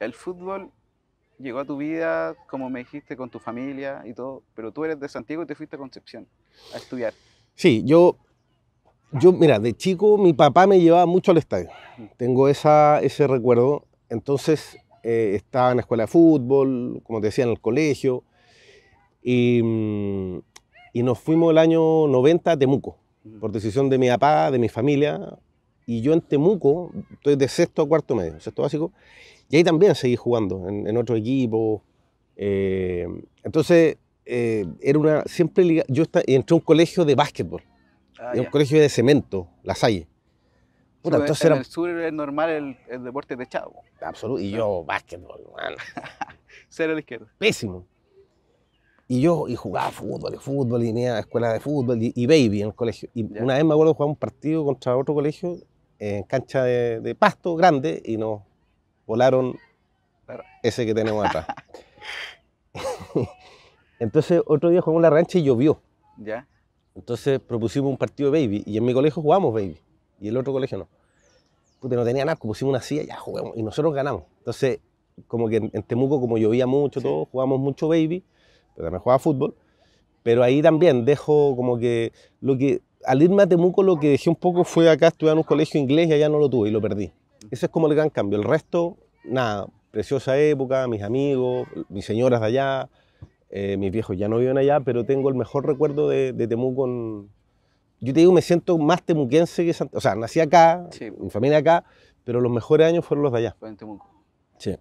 el fútbol llegó a tu vida, como me dijiste, con tu familia y todo, pero tú eres de Santiago y te fuiste a Concepción a estudiar. Sí, yo, yo mira, de chico mi papá me llevaba mucho al estadio. Mm. Tengo esa, ese recuerdo. Entonces eh, estaba en la escuela de fútbol, como te decía, en el colegio. Y, mm, y nos fuimos el año 90 a Temuco, mm. por decisión de mi papá, de mi familia, y yo en Temuco estoy de sexto a cuarto medio, sexto básico, y ahí también seguí jugando en, otro equipo. Eh, entonces, eh, era una, siempre yo entré a un colegio de básquetbol, ah, un colegio de cemento, La Salle. entonces en era... el sur es normal el, deporte de chavo. Absoluto, y yo básquetbol, man. Cero de izquierda. Pésimo. Y yo y jugaba fútbol, y fútbol, y escuela de fútbol, y, baby en el colegio. Y una vez me acuerdo jugar un partido contra otro colegio en cancha de, pasto grande y nos volaron ese que tenemos acá Entonces, otro día jugamos la rancha y llovió. ¿Ya? Entonces propusimos un partido de baby y en mi colegio jugamos baby y el otro colegio no. Puta, no tenía nada, pusimos una silla, y ya jugamos y nosotros ganamos. Entonces, como que en, Temuco, como llovía mucho, todos jugamos mucho baby, pero también jugaba fútbol. Pero ahí también dejo como que lo que al irme a Temuco lo que dejé un poco fue acá estudiar en un colegio inglés y allá no lo tuve y lo perdí. Ese es como el gran cambio. El resto, nada, preciosa época, mis amigos, mis señoras de allá, eh, mis viejos ya no viven allá, pero tengo el mejor recuerdo de, Temuco. Yo te digo, me siento más temuquense que... O sea, nací acá, mi familia acá, pero los mejores años fueron los de allá. Fue en Temuco. Sí.